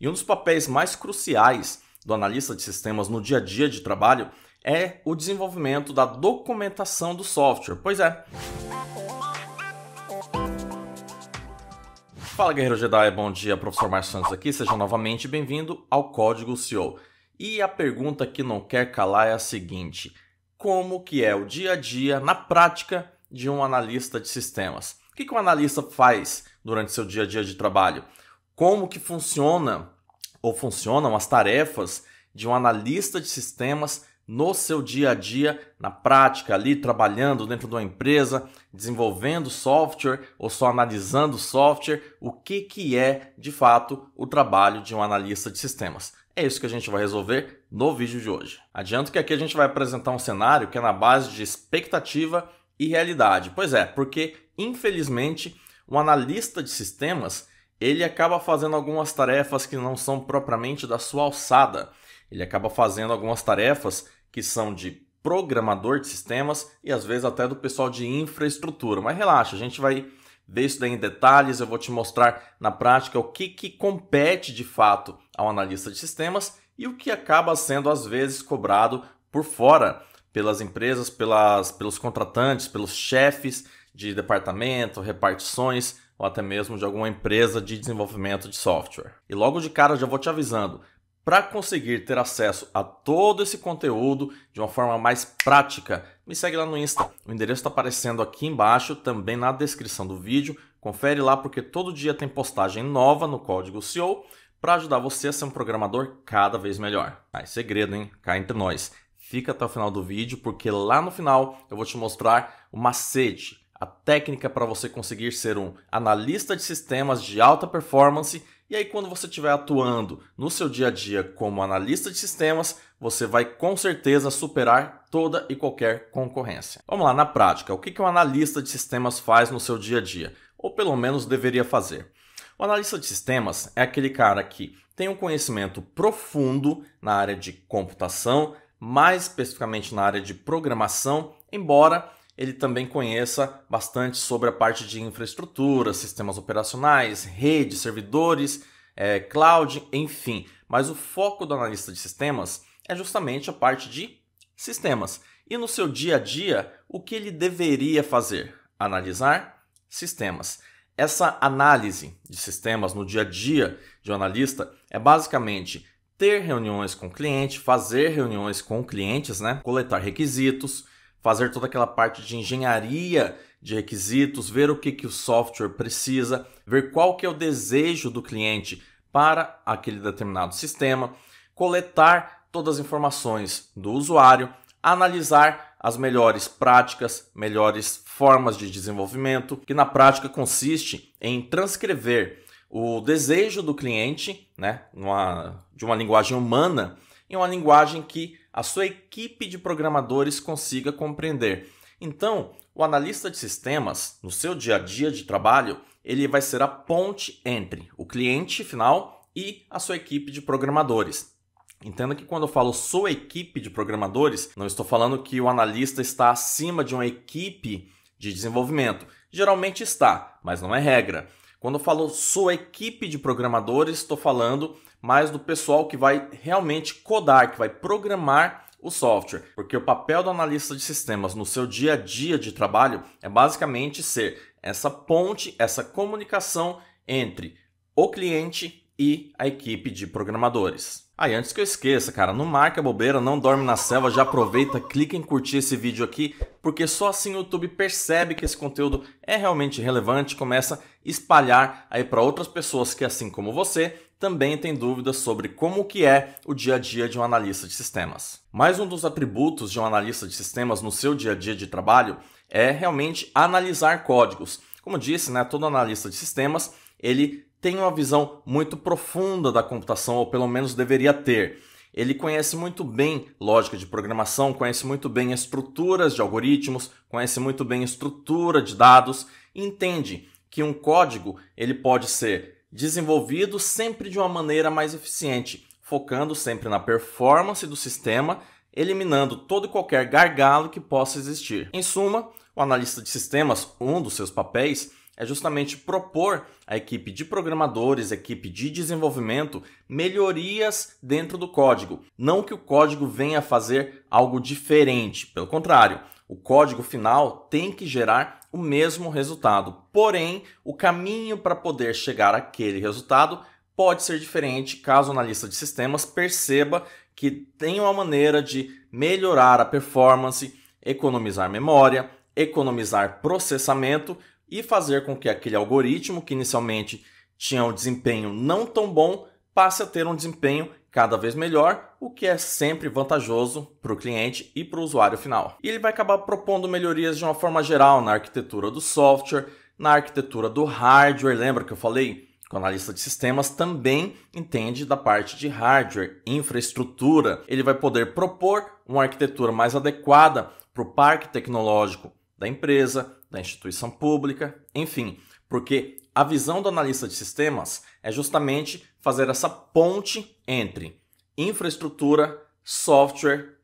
E um dos papéis mais cruciais do analista de sistemas no dia a dia de trabalho é o desenvolvimento da documentação do software. Pois é. Fala Guerreiro Jedi, bom dia, professor Márcio Santos aqui, seja novamente bem-vindo ao Código CEO. E a pergunta que não quer calar é a seguinte: como que é o dia a dia na prática de um analista de sistemas? O que, que um analista faz durante seu dia a dia de trabalho? como que funciona ou funcionam as tarefas de um analista de sistemas no seu dia a dia, na prática, ali trabalhando dentro de uma empresa, desenvolvendo software ou só analisando software, o que, que é de fato o trabalho de um analista de sistemas. É isso que a gente vai resolver no vídeo de hoje. Adianto que aqui a gente vai apresentar um cenário que é na base de expectativa e realidade. Pois é, porque infelizmente um analista de sistemas ele acaba fazendo algumas tarefas que não são propriamente da sua alçada. Ele acaba fazendo algumas tarefas que são de programador de sistemas e às vezes até do pessoal de infraestrutura. Mas relaxa, a gente vai ver isso daí em detalhes, eu vou te mostrar na prática o que, que compete de fato ao analista de sistemas e o que acaba sendo às vezes cobrado por fora pelas empresas, pelas, pelos contratantes, pelos chefes de departamento, repartições, ou até mesmo de alguma empresa de desenvolvimento de software. E logo de cara já vou te avisando, para conseguir ter acesso a todo esse conteúdo de uma forma mais prática, me segue lá no Insta. O endereço está aparecendo aqui embaixo, também na descrição do vídeo. Confere lá porque todo dia tem postagem nova no código CEO para ajudar você a ser um programador cada vez melhor. Ah, é segredo, hein? Cá entre nós. Fica até o final do vídeo porque lá no final eu vou te mostrar o macete a técnica para você conseguir ser um analista de sistemas de alta performance. E aí, quando você estiver atuando no seu dia a dia como analista de sistemas, você vai com certeza superar toda e qualquer concorrência. Vamos lá, na prática, o que um analista de sistemas faz no seu dia a dia? Ou pelo menos deveria fazer. O analista de sistemas é aquele cara que tem um conhecimento profundo na área de computação, mais especificamente na área de programação, embora ele também conheça bastante sobre a parte de infraestrutura, sistemas operacionais, rede, servidores, é, cloud, enfim. Mas o foco do analista de sistemas é justamente a parte de sistemas. E no seu dia a dia, o que ele deveria fazer? Analisar sistemas. Essa análise de sistemas no dia a dia de um analista é basicamente ter reuniões com o cliente, fazer reuniões com clientes, né? coletar requisitos, fazer toda aquela parte de engenharia de requisitos, ver o que, que o software precisa, ver qual que é o desejo do cliente para aquele determinado sistema, coletar todas as informações do usuário, analisar as melhores práticas, melhores formas de desenvolvimento, que na prática consiste em transcrever o desejo do cliente, né, numa, de uma linguagem humana, em uma linguagem que a sua equipe de programadores consiga compreender. Então, o analista de sistemas, no seu dia a dia de trabalho, ele vai ser a ponte entre o cliente final e a sua equipe de programadores. Entenda que quando eu falo sua equipe de programadores, não estou falando que o analista está acima de uma equipe de desenvolvimento. Geralmente está, mas não é regra. Quando eu falo sua equipe de programadores, estou falando mas do pessoal que vai realmente codar, que vai programar o software, porque o papel do analista de sistemas no seu dia a dia de trabalho é basicamente ser essa ponte, essa comunicação entre o cliente e a equipe de programadores. Aí, ah, antes que eu esqueça, cara, não marca bobeira, não dorme na selva, já aproveita, clica em curtir esse vídeo aqui, porque só assim o YouTube percebe que esse conteúdo é realmente relevante, começa a espalhar aí para outras pessoas que, assim como você, também tem dúvidas sobre como que é o dia a dia de um analista de sistemas. Mais um dos atributos de um analista de sistemas no seu dia a dia de trabalho é realmente analisar códigos. Como disse, né, todo analista de sistemas, ele tem uma visão muito profunda da computação, ou pelo menos deveria ter. Ele conhece muito bem lógica de programação, conhece muito bem estruturas de algoritmos, conhece muito bem estrutura de dados, entende que um código ele pode ser desenvolvido sempre de uma maneira mais eficiente, focando sempre na performance do sistema, eliminando todo e qualquer gargalo que possa existir. Em suma, o analista de sistemas, um dos seus papéis, é justamente propor à equipe de programadores, equipe de desenvolvimento, melhorias dentro do código. Não que o código venha a fazer algo diferente, pelo contrário, o código final tem que gerar o mesmo resultado, porém, o caminho para poder chegar àquele resultado pode ser diferente caso o analista de sistemas perceba que tem uma maneira de melhorar a performance, economizar memória, economizar processamento e fazer com que aquele algoritmo que inicialmente tinha um desempenho não tão bom passe a ter um desempenho cada vez melhor, o que é sempre vantajoso para o cliente e para o usuário final. E ele vai acabar propondo melhorias de uma forma geral na arquitetura do software, na arquitetura do hardware. Lembra que eu falei? O analista de sistemas também entende da parte de hardware, infraestrutura. Ele vai poder propor uma arquitetura mais adequada para o parque tecnológico da empresa, da instituição pública, enfim, porque a visão do analista de sistemas é justamente fazer essa ponte entre infraestrutura, software,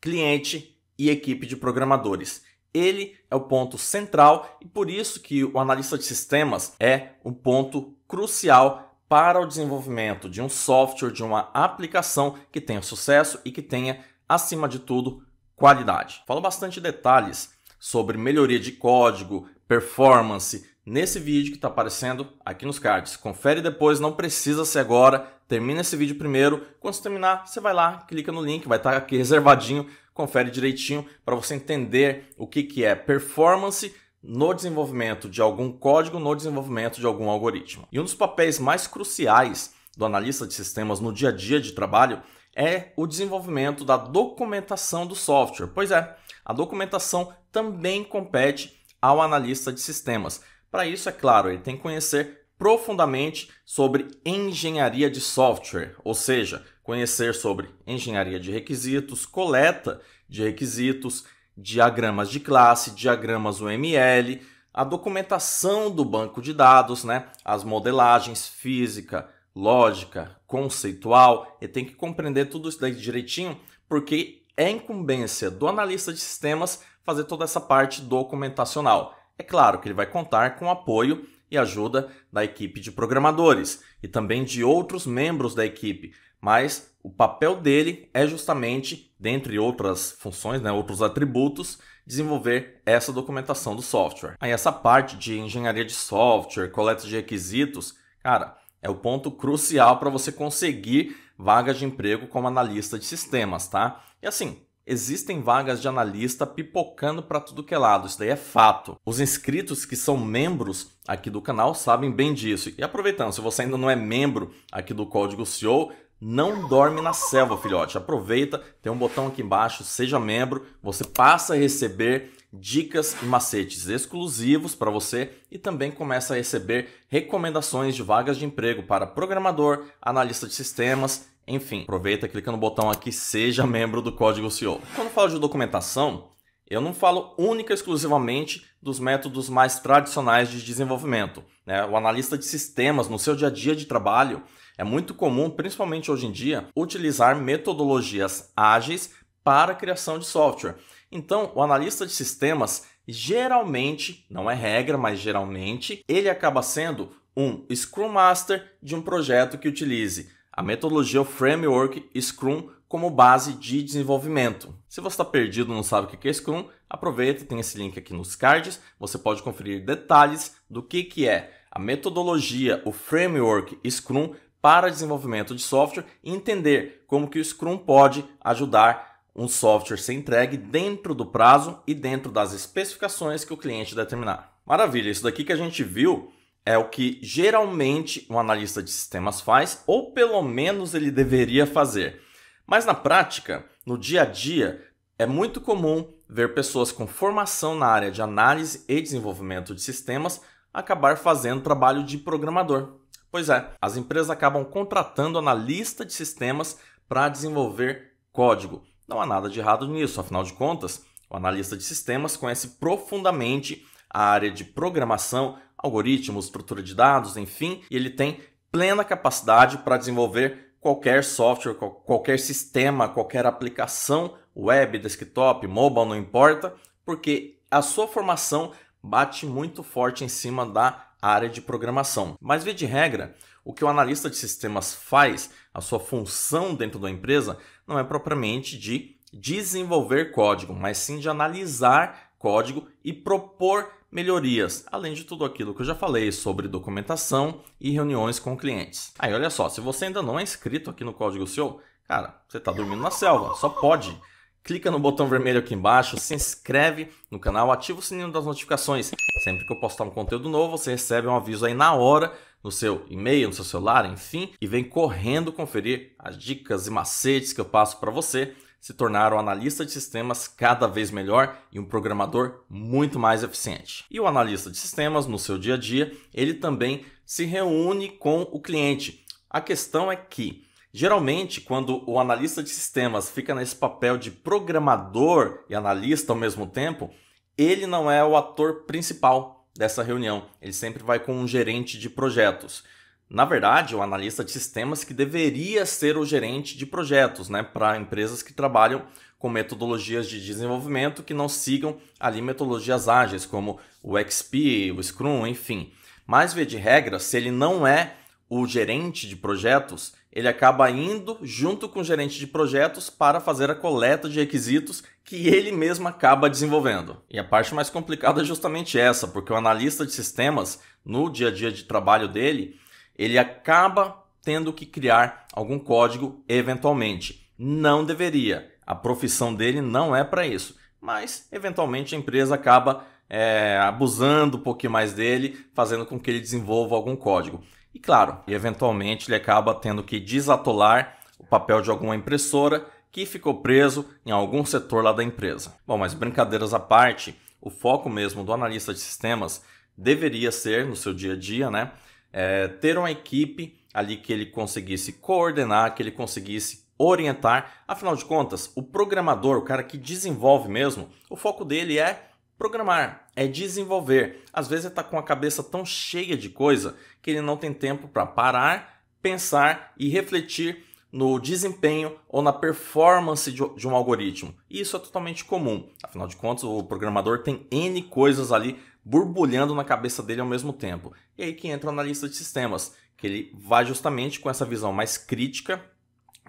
cliente e equipe de programadores. Ele é o ponto central e por isso que o analista de sistemas é um ponto crucial para o desenvolvimento de um software, de uma aplicação que tenha sucesso e que tenha, acima de tudo, qualidade. Falo bastante detalhes sobre melhoria de código, performance, nesse vídeo que está aparecendo aqui nos cards. Confere depois, não precisa ser agora. Termina esse vídeo primeiro. Quando você terminar, você vai lá, clica no link, vai estar tá aqui reservadinho. Confere direitinho para você entender o que, que é performance no desenvolvimento de algum código, no desenvolvimento de algum algoritmo. E um dos papéis mais cruciais do analista de sistemas no dia a dia de trabalho é o desenvolvimento da documentação do software. Pois é, a documentação também compete ao analista de sistemas. Para isso, é claro, ele tem que conhecer profundamente sobre engenharia de software, ou seja, conhecer sobre engenharia de requisitos, coleta de requisitos, diagramas de classe, diagramas UML, a documentação do banco de dados, né? as modelagens física, lógica, conceitual, e tem que compreender tudo isso daí direitinho, porque é incumbência do analista de sistemas fazer toda essa parte documentacional. É claro que ele vai contar com o apoio e ajuda da equipe de programadores e também de outros membros da equipe, mas o papel dele é justamente, dentre outras funções, né, outros atributos, desenvolver essa documentação do software. Aí essa parte de engenharia de software, coleta de requisitos, cara, é o ponto crucial para você conseguir vagas de emprego como analista de sistemas, tá? E assim, existem vagas de analista pipocando para tudo que é lado, isso daí é fato. Os inscritos que são membros aqui do canal sabem bem disso. E aproveitando, se você ainda não é membro aqui do Código CEO, não dorme na selva, filhote. Aproveita, tem um botão aqui embaixo, seja membro, você passa a receber dicas e macetes exclusivos para você e também começa a receber recomendações de vagas de emprego para programador, analista de sistemas enfim, aproveita, clica no botão aqui, seja membro do Código CEO. Quando falo de documentação, eu não falo única e exclusivamente dos métodos mais tradicionais de desenvolvimento. Né? O analista de sistemas, no seu dia a dia de trabalho, é muito comum, principalmente hoje em dia, utilizar metodologias ágeis para a criação de software. Então, o analista de sistemas, geralmente, não é regra, mas geralmente, ele acaba sendo um Scrum Master de um projeto que utilize a metodologia o Framework Scrum como base de desenvolvimento. Se você está perdido e não sabe o que é Scrum, aproveita, tem esse link aqui nos cards, você pode conferir detalhes do que, que é a metodologia, o Framework Scrum para desenvolvimento de software e entender como que o Scrum pode ajudar um software ser entregue dentro do prazo e dentro das especificações que o cliente determinar. Maravilha, isso daqui que a gente viu é o que geralmente um analista de sistemas faz, ou pelo menos ele deveria fazer. Mas na prática, no dia a dia, é muito comum ver pessoas com formação na área de análise e desenvolvimento de sistemas acabar fazendo trabalho de programador. Pois é, as empresas acabam contratando analista de sistemas para desenvolver código. Não há nada de errado nisso, afinal de contas, o analista de sistemas conhece profundamente a área de programação, algoritmo, estrutura de dados, enfim, e ele tem plena capacidade para desenvolver qualquer software, qualquer sistema, qualquer aplicação, web, desktop, mobile, não importa, porque a sua formação bate muito forte em cima da área de programação. Mas via de regra, o que o analista de sistemas faz, a sua função dentro da empresa, não é propriamente de desenvolver código, mas sim de analisar código e propor melhorias, além de tudo aquilo que eu já falei sobre documentação e reuniões com clientes. Aí olha só, se você ainda não é inscrito aqui no Código SEO, cara, você está dormindo na selva, só pode. Clica no botão vermelho aqui embaixo, se inscreve no canal, ativa o sininho das notificações. Sempre que eu postar um conteúdo novo, você recebe um aviso aí na hora, no seu e-mail, no seu celular, enfim, e vem correndo conferir as dicas e macetes que eu passo para você se tornar um analista de sistemas cada vez melhor e um programador muito mais eficiente. E o analista de sistemas, no seu dia a dia, ele também se reúne com o cliente. A questão é que Geralmente, quando o analista de sistemas fica nesse papel de programador e analista ao mesmo tempo, ele não é o ator principal dessa reunião. Ele sempre vai com um gerente de projetos. Na verdade, o analista de sistemas que deveria ser o gerente de projetos, né, para empresas que trabalham com metodologias de desenvolvimento que não sigam ali metodologias ágeis como o XP, o Scrum, enfim. Mas via de regra, se ele não é o gerente de projetos, ele acaba indo junto com o gerente de projetos para fazer a coleta de requisitos que ele mesmo acaba desenvolvendo. E a parte mais complicada é justamente essa, porque o analista de sistemas, no dia a dia de trabalho dele, ele acaba tendo que criar algum código eventualmente. Não deveria. A profissão dele não é para isso. Mas, eventualmente, a empresa acaba é, abusando um pouquinho mais dele, fazendo com que ele desenvolva algum código. E, claro, eventualmente ele acaba tendo que desatolar o papel de alguma impressora que ficou preso em algum setor lá da empresa. Bom, mas brincadeiras à parte, o foco mesmo do analista de sistemas deveria ser, no seu dia a dia, né, é, ter uma equipe ali que ele conseguisse coordenar, que ele conseguisse orientar. Afinal de contas, o programador, o cara que desenvolve mesmo, o foco dele é programar, é desenvolver. Às vezes ele está com a cabeça tão cheia de coisa que ele não tem tempo para parar, pensar e refletir no desempenho ou na performance de um algoritmo. E isso é totalmente comum. Afinal de contas, o programador tem N coisas ali borbulhando na cabeça dele ao mesmo tempo. E aí que entra na lista de sistemas, que ele vai justamente com essa visão mais crítica,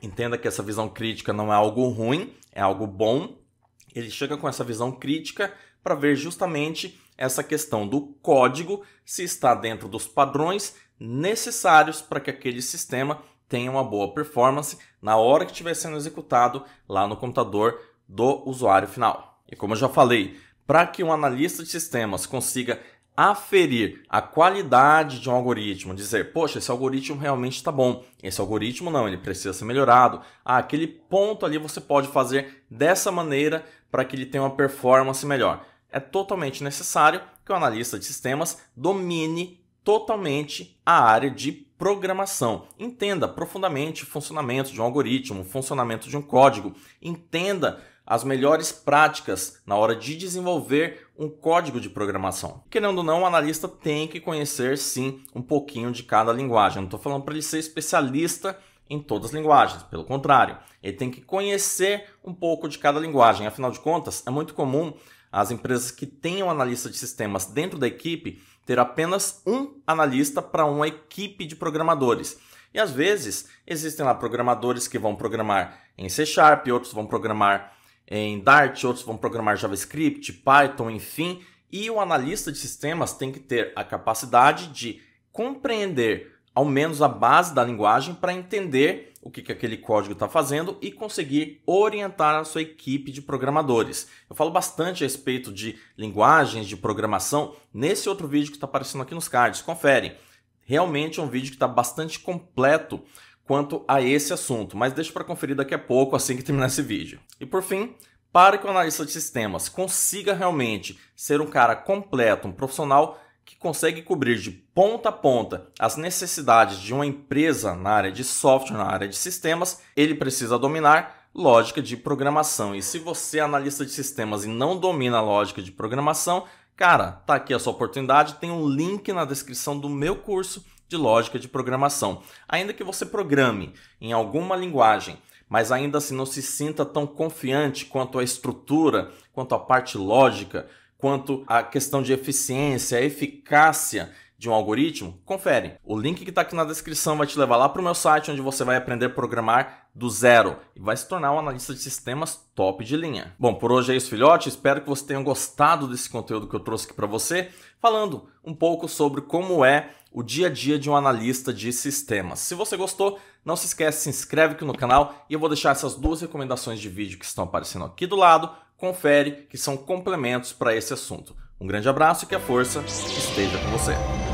entenda que essa visão crítica não é algo ruim, é algo bom. Ele chega com essa visão crítica para ver justamente essa questão do código se está dentro dos padrões necessários para que aquele sistema tenha uma boa performance na hora que estiver sendo executado lá no computador do usuário final. E como eu já falei, para que um analista de sistemas consiga aferir a qualidade de um algoritmo, dizer, poxa, esse algoritmo realmente está bom, esse algoritmo não, ele precisa ser melhorado. Ah, aquele ponto ali você pode fazer dessa maneira para que ele tenha uma performance melhor. É totalmente necessário que o analista de sistemas domine totalmente a área de programação. Entenda profundamente o funcionamento de um algoritmo, o funcionamento de um código. Entenda as melhores práticas na hora de desenvolver um código de programação. Querendo ou não, o analista tem que conhecer sim um pouquinho de cada linguagem. não estou falando para ele ser especialista em todas as linguagens, pelo contrário, ele tem que conhecer um pouco de cada linguagem. Afinal de contas, é muito comum as empresas que tenham um analista de sistemas dentro da equipe ter apenas um analista para uma equipe de programadores. E às vezes existem lá programadores que vão programar em C Sharp, outros vão programar em Dart, outros vão programar JavaScript, Python, enfim. E o analista de sistemas tem que ter a capacidade de compreender ao menos a base da linguagem para entender o que, que aquele código está fazendo e conseguir orientar a sua equipe de programadores. Eu falo bastante a respeito de linguagens de programação nesse outro vídeo que está aparecendo aqui nos cards. Confere. Realmente é um vídeo que está bastante completo quanto a esse assunto, mas deixa para conferir daqui a pouco, assim que terminar esse vídeo. E por fim, para que o analista de sistemas consiga realmente ser um cara completo, um profissional que consegue cobrir de ponta a ponta as necessidades de uma empresa na área de software, na área de sistemas, ele precisa dominar lógica de programação. E se você é analista de sistemas e não domina a lógica de programação, cara, tá aqui a sua oportunidade, tem um link na descrição do meu curso de lógica de programação. Ainda que você programe em alguma linguagem, mas ainda assim não se sinta tão confiante quanto à estrutura, quanto à parte lógica, quanto à questão de eficiência, eficácia de um algoritmo? Confere. O link que está aqui na descrição vai te levar lá para o meu site, onde você vai aprender a programar do zero e vai se tornar um analista de sistemas top de linha. Bom, por hoje é isso, filhote. Espero que você tenha gostado desse conteúdo que eu trouxe aqui para você, falando um pouco sobre como é o dia a dia de um analista de sistemas. Se você gostou, não se esquece, se inscreve aqui no canal e eu vou deixar essas duas recomendações de vídeo que estão aparecendo aqui do lado. Confere que são complementos para esse assunto. Um grande abraço e que a força esteja com você.